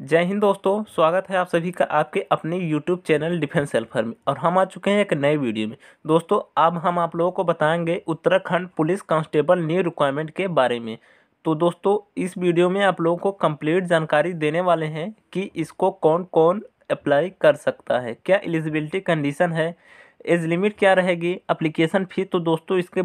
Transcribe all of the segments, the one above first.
जय हिंद दोस्तों स्वागत है आप सभी का आपके अपने YouTube चैनल डिफेंस हेल्पर में और हम आ चुके हैं एक नए वीडियो में दोस्तों अब हम आप लोगों को बताएंगे Uttarakhand police constable new requirement के बारे में तो दोस्तों इस वीडियो में आप लोगों को कंप्लीट जानकारी देने वाले हैं कि इसको कौन कौन अप्लाई कर सकता है क्या एलिजिबिलिटी कंडीशन है एज लिमिट क्या रहेगी अप्लीकेशन फ़ीस तो दोस्तों इसके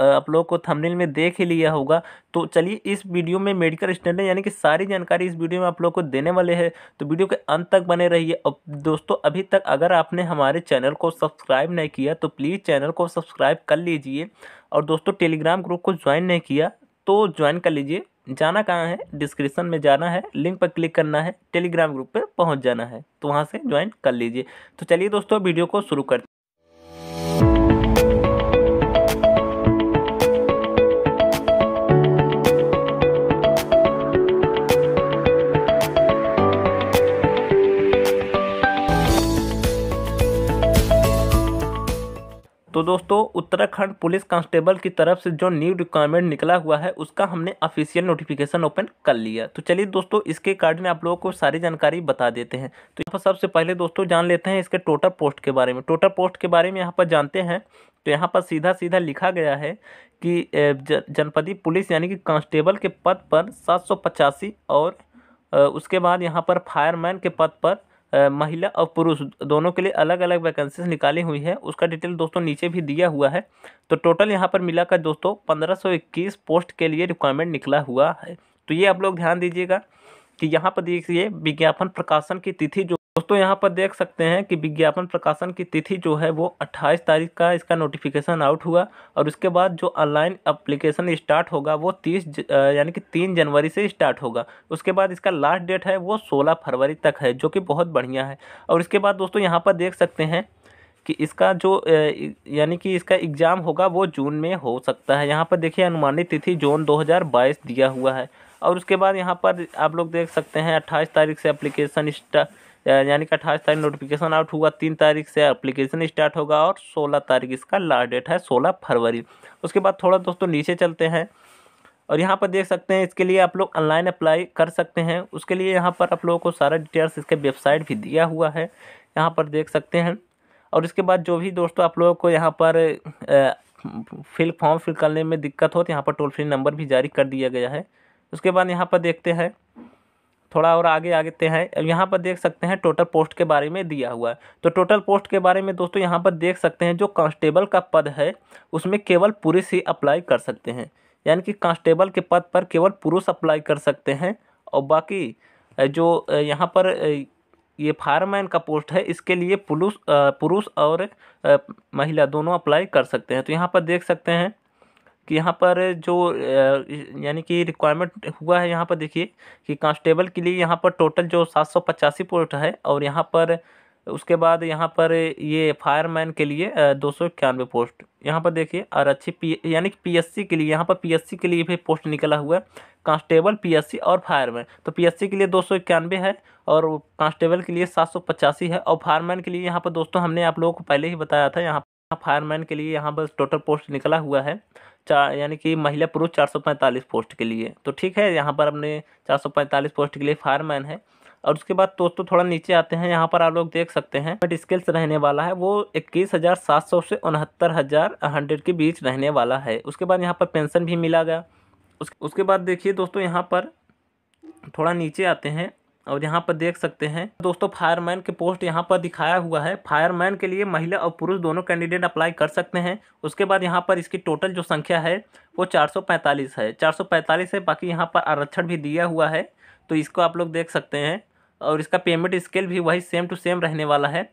आप लोगों को थंबनेल में देख ही लिया होगा तो चलिए इस वीडियो में मेडिकल स्टैंडर्ड यानी कि सारी जानकारी इस वीडियो में आप लोगों को देने वाले हैं तो वीडियो के अंत तक बने रहिए अब दोस्तों अभी तक अगर आपने हमारे चैनल को सब्सक्राइब नहीं किया तो प्लीज़ चैनल को सब्सक्राइब कर लीजिए और दोस्तों टेलीग्राम ग्रुप को ज्वाइन नहीं किया तो ज्वाइन कर लीजिए जाना कहाँ है डिस्क्रिप्शन में जाना है लिंक पर क्लिक करना है टेलीग्राम ग्रुप पर पहुँच जाना है तो वहाँ से ज्वाइन कर लीजिए तो चलिए दोस्तों वीडियो को शुरू करते दोस्तों उत्तराखंड पुलिस कांस्टेबल की तरफ से जो न्यू रिक्वायरमेंट निकला हुआ है उसका हमने ऑफिशियल नोटिफिकेशन ओपन कर लिया तो चलिए दोस्तों इसके कार्ड में आप लोगों को सारी जानकारी बता देते हैं तो यहाँ पर सबसे पहले दोस्तों जान लेते हैं इसके टोटल पोस्ट के बारे में टोटल पोस्ट के बारे में यहाँ पर जानते हैं तो यहाँ पर सीधा सीधा लिखा गया है कि जनपदी पुलिस यानी कि कांस्टेबल के पद पर सात और उसके बाद यहाँ पर फायरमैन के पद पर महिला और पुरुष दोनों के लिए अलग अलग वैकेंसीज निकाली हुई है उसका डिटेल दोस्तों नीचे भी दिया हुआ है तो टोटल यहाँ पर मिलाकर दोस्तों पंद्रह पोस्ट के लिए रिक्वायरमेंट निकला हुआ है तो ये आप लोग ध्यान दीजिएगा कि यहाँ पर देखिए विज्ञापन प्रकाशन की तिथि जो दोस्तों यहाँ पर देख सकते हैं कि विज्ञापन प्रकाशन की तिथि जो है वो 28 तारीख का इसका नोटिफिकेशन आउट हुआ और उसके बाद जो ऑनलाइन एप्लीकेशन स्टार्ट होगा वो 30 यानी कि 3 जनवरी से स्टार्ट होगा उसके बाद इसका लास्ट डेट है वो 16 फरवरी तक है जो कि बहुत बढ़िया है और इसके बाद दोस्तों यहाँ पर देख सकते हैं कि इसका जो यानी कि इसका एग्ज़ाम होगा वो जून में हो सकता है यहाँ पर देखिए अनुमानित तिथि जून दो दिया हुआ है और उसके बाद यहाँ पर आप लोग देख सकते हैं अट्ठाईस तारीख से अप्लीकेशन स्टार्ट यानी कि अट्ठाईस तारीख नोटिफिकेशन आउट हुआ तीन तारीख से अप्लीकेशन स्टार्ट होगा और सोलह तारीख इसका लास्ट डेट है सोलह फरवरी उसके बाद थोड़ा दोस्तों नीचे चलते हैं और यहाँ पर देख सकते हैं इसके लिए आप लोग ऑनलाइन अप्लाई कर सकते हैं उसके लिए यहाँ पर आप लोगों को सारा डिटेल्स इसके वेबसाइट भी दिया हुआ है यहाँ पर देख सकते हैं और इसके बाद जो भी दोस्तों आप लोगों को यहाँ पर फिल फॉर्म फिल करने में दिक्कत हो तो यहाँ पर टोल फ्री नंबर भी जारी कर दिया गया है उसके बाद यहाँ पर देखते हैं थोड़ा और आगे आगते हैं यहाँ पर देख सकते हैं टोटल पोस्ट के बारे में दिया हुआ है तो टोटल पोस्ट के बारे में दोस्तों यहाँ पर देख सकते हैं जो कांस्टेबल का पद है उसमें केवल पुरुष ही अप्लाई कर सकते हैं यानी कि कांस्टेबल के पद पर केवल पुरुष अप्लाई कर सकते हैं और बाकी जो यहाँ पर ये फायरमैन का पोस्ट है इसके लिए पुरुष पुरुष और महिला दोनों अप्लाई कर सकते हैं तो यहाँ पर देख सकते हैं कि यहाँ पर जो यानी कि रिक्वायरमेंट हुआ है यहाँ पर देखिए कि कांस्टेबल के लिए यहाँ पर टोटल जो सात सौ पचासी पोस्ट है और यहाँ पर उसके बाद यहाँ पर ये फायरमैन के लिए दो सौ इक्यानवे पोस्ट यहाँ पर देखिए और अच्छी पी यानी कि पीएससी के लिए यहाँ पर पीएससी के लिए भी पोस्ट निकला हुआ है कांस्टेबल पीएससी और फायरमैन तो पीएससी के लिए दो सौ इक्यानवे है और कांस्टेबल के लिए सात सौ पचासी है और फायरमैन के लिए यहाँ पर दोस्तों हमने आप लोगों को पहले ही बताया था यहाँ फायरमैन के लिए यहाँ पर टोटल पोस्ट निकला हुआ है चार यानी कि महिला पुरुष चार सौ पैंतालीस पोस्ट के लिए तो ठीक है यहाँ पर अपने चार सौ पैंतालीस पोस्ट के लिए फायरमैन है और उसके बाद दोस्तों थोड़ा नीचे आते हैं यहाँ पर आप लोग देख सकते हैं बट स्किल्स रहने वाला है वो इक्कीस हज़ार सात सौ से उनहत्तर हज़ार हंड्रेड के बीच रहने वाला है उसके बाद यहाँ पर पेंशन भी मिला गया उस, उसके बाद देखिए दोस्तों यहाँ पर थोड़ा नीचे आते हैं और यहाँ पर देख सकते हैं दोस्तों फायरमैन के पोस्ट यहाँ पर दिखाया हुआ है फायरमैन के लिए महिला और पुरुष दोनों कैंडिडेट अप्लाई कर सकते हैं उसके बाद यहाँ पर इसकी टोटल जो संख्या है वो 445 है 445 है बाकी यहाँ पर आरक्षण भी दिया हुआ है तो इसको आप लोग देख सकते हैं और इसका पेमेंट स्केल भी वही सेम टू सेम रहने वाला है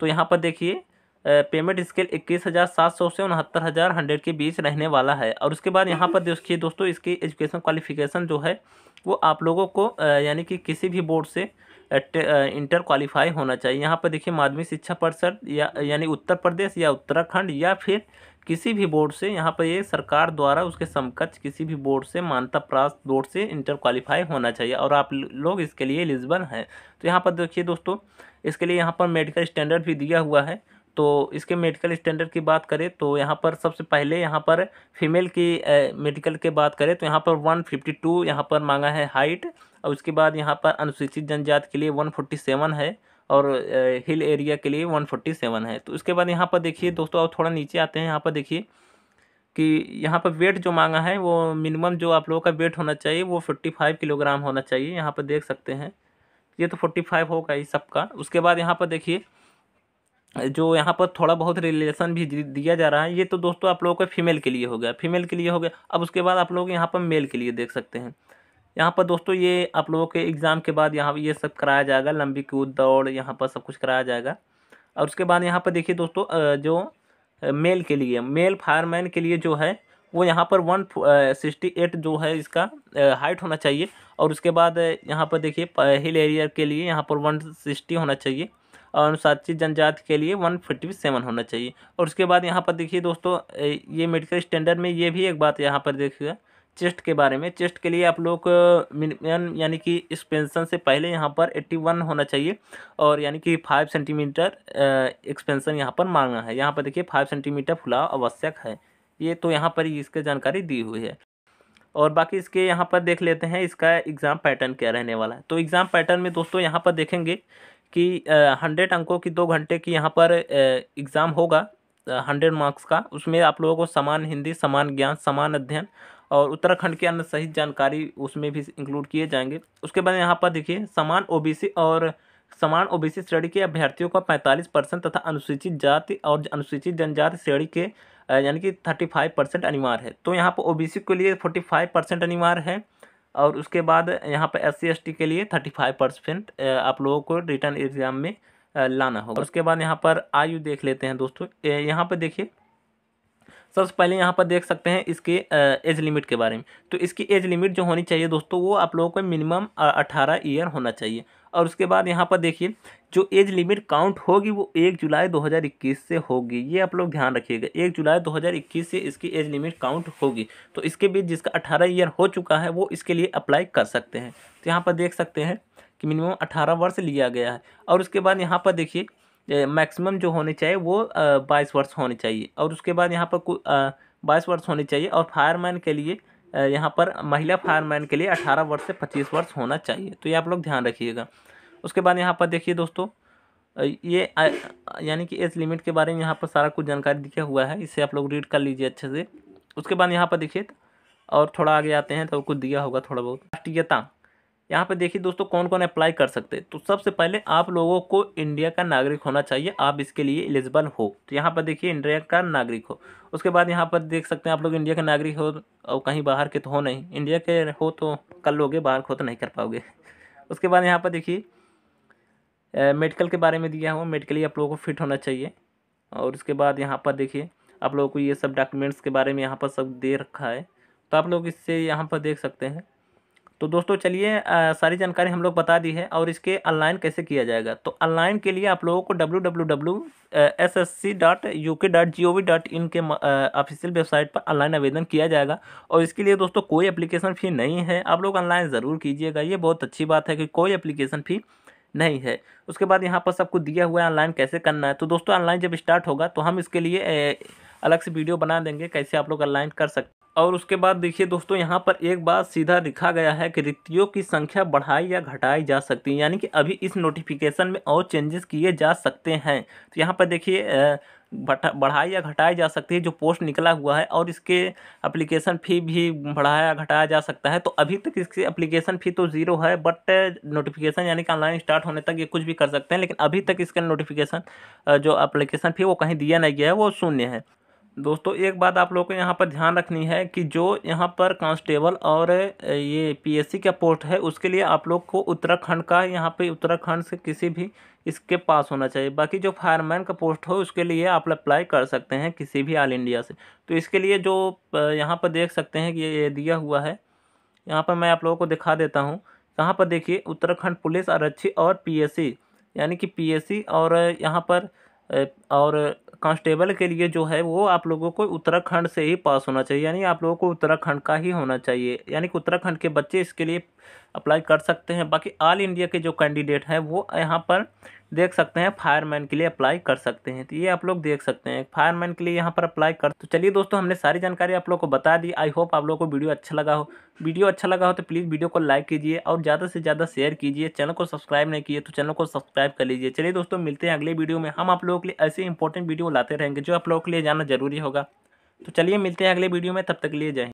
तो यहाँ पर देखिए पेमेंट स्केल इक्कीस हज़ार सात सौ से उनहत्तर हज़ार हंड्रेड के बीच रहने वाला है और उसके बाद यहाँ पर देखिए हम्म। दोस्तों इसकी एजुकेशन क्वालिफिकेशन जो है वो आप लोगों को यानी कि किसी भी बोर्ड से इंटर क्वालिफाई होना चाहिए यहाँ पर देखिए माध्यमिक शिक्षा परिषद या यानी उत्तर प्रदेश या उत्तराखंड या फिर किसी भी बोर्ड से यहाँ पर ये सरकार द्वारा उसके समकक्ष किसी भी बोर्ड से मान्यता प्राप्त बोर्ड से इंटर क्वालिफाई होना चाहिए और आप लोग इसके लिए एलिजिबल हैं तो यहाँ पर देखिए दोस्तों इसके लिए यहाँ पर मेडिकल स्टैंडर्ड भी दिया हुआ है तो इसके मेडिकल स्टैंडर्ड की बात करें तो यहाँ पर सबसे पहले यहाँ पर फीमेल की मेडिकल के बात करें तो यहाँ पर वन फिफ्टी टू यहाँ पर मांगा है हाइट और उसके बाद यहाँ पर अनुसूचित जनजाति के लिए वन फोर्टी सेवन है और हिल एरिया के लिए वन फोर्टी सेवन है तो उसके बाद यहाँ पर देखिए दोस्तों और थोड़ा नीचे आते हैं यहाँ पर देखिए कि यहाँ पर वेट जो मांगा है वो मिनिमम जो आप लोगों का वेट होना चाहिए वो फिफ्टी फाइव किलोग्राम होना चाहिए यहाँ पर देख सकते हैं ये तो फोर्टी फाइव होगा ही सबका उसके बाद यहाँ पर देखिए जो यहाँ पर थोड़ा बहुत रिलेशन भी दिया जा रहा है ये तो दोस्तों आप लोगों का फीमेल के लिए हो गया फीमेल के लिए हो गया अब उसके बाद आप लोग यहाँ पर मेल के लिए देख सकते हैं यहाँ पर दोस्तों ये आप लोगों के एग्ज़ाम के बाद यहाँ ये सब कराया जाएगा लंबी कूद दौड़ यहाँ पर सब कुछ कराया जाएगा और उसके बाद यहाँ पर देखिए दोस्तों जो मेल के लिए मेल फायरमैन के लिए जो है वो यहाँ पर वन सिक्सटी एट जो है इसका हाइट होना चाहिए और उसके बाद यहाँ पर देखिए हिल एरिया के लिए यहाँ पर वन सिक्सटी होना चाहिए और अनुसूचित जनजाति के लिए वन फिफ्टी सेवन होना चाहिए और उसके बाद यहाँ पर देखिए दोस्तों ये मेडिकल स्टैंडर्ड में ये भी एक बात यहाँ पर देखिएगा चेस्ट के बारे में चेस्ट के लिए आप लोग मिनिमम यानी कि इस पेंशन से पहले यहाँ पर एट्टी वन होना चाहिए और यानी कि फाइव सेंटीमीटर एक्सपेंशन यहाँ पर मांगा है यहाँ पर देखिए फाइव सेंटीमीटर फुलाव आवश्यक है ये तो यहाँ पर इसकी जानकारी दी हुई है और बाकी इसके यहाँ पर देख लेते हैं इसका एग्ज़ाम पैटर्न क्या रहने वाला है तो एग्ज़ाम पैटर्न में दोस्तों यहाँ पर देखेंगे कि हंड्रेड अंकों की दो घंटे की यहाँ पर एग्ज़ाम होगा हंड्रेड मार्क्स का उसमें आप लोगों को समान हिंदी समान ज्ञान समान अध्ययन और उत्तराखंड के अन्य सही जानकारी उसमें भी इंक्लूड किए जाएंगे उसके बाद यहाँ पर देखिए समान ओबीसी और समान ओबीसी श्रेणी के अभ्यर्थियों का पैंतालीस परसेंट तथा अनुसूचित जाति और अनुसूचित जनजाति श्रेणी के यानी कि थर्टी फाइव परसेंट अनिवार्य है तो यहाँ पर ओबीसी के लिए फोर्टी फाइव परसेंट अनिवार्य है और उसके बाद यहाँ पर एस सी के लिए थर्टी फाइव परसेंट आप लोगों को रिटर्न एग्ज़ाम में लाना होगा उसके बाद यहाँ पर आयु देख लेते हैं दोस्तों यहाँ पर देखिए सबसे पहले यहाँ पर देख सकते हैं इसके एज लिमिट के बारे में तो इसकी एज लिमिट जो होनी चाहिए दोस्तों वो आप लोगों को मिनिमम अठारह ईयर होना चाहिए और उसके बाद यहाँ पर देखिए जो एज लिमिट काउंट होगी वो एक जुलाई 2021 से होगी ये आप लोग ध्यान रखिएगा एक जुलाई 2021 से इसकी एज लिमिट काउंट होगी तो इसके बीच जिसका अठारह ईयर हो चुका है वो इसके लिए अप्लाई कर सकते हैं तो यहाँ पर देख सकते हैं कि मिनिमम अठारह वर्ष लिया गया है और उसके बाद यहाँ पर देखिए मैक्सिमम जो होने चाहिए वो बाईस वर्ष होने चाहिए और उसके बाद यहाँ पर बाईस वर्ष होने चाहिए और फायरमैन के लिए यहाँ पर महिला फायरमैन के लिए अठारह वर्ष से पच्चीस वर्ष होना चाहिए तो ये आप लोग ध्यान रखिएगा उसके बाद यहाँ पर देखिए दोस्तों ये यानी कि एज लिमिट के बारे में यहाँ पर सारा कुछ जानकारी दिया हुआ है इसे आप लोग रीड कर लीजिए अच्छे से उसके बाद यहाँ पर देखिए और थोड़ा आगे आते हैं तो कुछ दिया होगा थोड़ा बहुत राष्ट्रीयता यहाँ पर देखिए दोस्तों कौन कौन अप्लाई कर सकते हैं तो सबसे पहले आप लोगों को इंडिया का नागरिक होना चाहिए आप इसके लिए एलिजिबल हो तो यहाँ पर देखिए इंडिया का नागरिक हो उसके बाद यहाँ पर देख सकते हैं आप लोग इंडिया के नागरिक हो और कहीं बाहर के तो हो नहीं इंडिया के हो तो कल लोगे बाहर हो तो नहीं कर पाओगे उसके बाद यहाँ पर देखिए मेडिकल के बारे में दिया हुआ मेडिकली आप लोगों को फिट होना चाहिए और उसके बाद यहाँ पर देखिए आप लोगों को ये सब डॉक्यूमेंट्स के बारे में यहाँ पर सब दे रखा है तो आप लोग इससे यहाँ पर देख सकते हैं तो दोस्तों चलिए सारी जानकारी हम लोग बता दी है और इसके ऑनलाइन कैसे किया जाएगा तो ऑनलाइन के लिए आप लोगों को W W W S S C dot U K G O V dot in के ऑफिशियल वेबसाइट पर ऑनलाइन आवेदन किया जाएगा और इसके लिए दोस्तों कोई एप्लीकेशन फ़ी नहीं है आप लोग ऑनलाइन ज़रूर कीजिएगा ये बहुत अच्छी बात है कि कोई एप्लीकेशन फ़ी नहीं है उसके बाद यहाँ पर सबको दिया हुआ है ऑनलाइन कैसे करना है तो दोस्तों ऑनलाइन जब स्टार्ट होगा तो हम इसके लिए अलग से वीडियो बना देंगे कैसे आप लोग ऑनलाइन कर सकते और उसके बाद देखिए दोस्तों यहाँ पर एक बात सीधा लिखा गया है कि रिक्तियों की संख्या बढ़ाई या घटाई जा सकती है यानी कि अभी इस नोटिफिकेशन में और चेंजेस किए जा सकते हैं तो यहाँ पर देखिए बढ़ाई या घटाई जा सकती है जो पोस्ट निकला हुआ है और इसके एप्लीकेशन फ़ी भी बढ़ाया घटाया जा सकता है तो अभी तक इसकी एप्लीकेशन फ़ी तो ज़ीरो है बट नोटिफिकेशन यानी कि ऑनलाइन स्टार्ट होने तक ये कुछ भी कर सकते हैं लेकिन अभी तक इसका नोटिफिकेशन जो एप्लीकेशन फ़ी वो कहीं दिया नहीं गया है वो शून्य है दोस्तों एक बात आप लोग को यहाँ पर ध्यान रखनी है कि जो यहाँ पर कांस्टेबल और ये पीएससी का पोस्ट है उसके लिए आप लोग को उत्तराखंड का यहाँ पे उत्तराखंड से किसी भी इसके पास होना चाहिए बाकी जो फायरमैन का पोस्ट हो उसके लिए आप अप्लाई कर सकते हैं किसी भी ऑल इंडिया से तो इसके लिए जो यहाँ पर देख सकते हैं कि ये दिया हुआ है यहाँ पर मैं आप लोगों को दिखा देता हूँ यहाँ पर देखिए उत्तराखंड पुलिस आरक्षी और पी यानी कि पी और यहाँ पर और कांस्टेबल के लिए जो है वो आप लोगों को उत्तराखंड से ही पास होना चाहिए यानी आप लोगों को उत्तराखंड का ही होना चाहिए यानी कि उत्तराखंड के बच्चे इसके लिए अप्लाई कर सकते हैं बाकी ऑल इंडिया के जो कैंडिडेट हैं वो यहाँ पर देख सकते हैं फायरमैन के लिए अप्लाई कर सकते हैं तो ये आप लोग देख सकते हैं फायरमैन के लिए यहाँ पर अप्लाई कर तो चलिए दोस्तों हमने सारी जानकारी आप लोग को बता दी आई होप आप लोग को वीडियो अच्छा लगा हो वीडियो अच्छा लगा हो तो प्लीज़ वीडियो को लाइक कीजिए और ज़्यादा से ज़्यादा शेयर कीजिए चैनल को सब्सक्राइब नहीं किए तो चैनल को सब्सक्राइब कर लीजिए चलिए दोस्तों मिलते हैं अगले वीडियो में हम आप लोगों के लिए ऐसे इंपॉर्टेंट वीडियो लाते रहेंगे जो आप लोगों के लिए जाना जरूरी होगा तो चलिए मिलते हैं अगले वीडियो में तब तक लिए जाए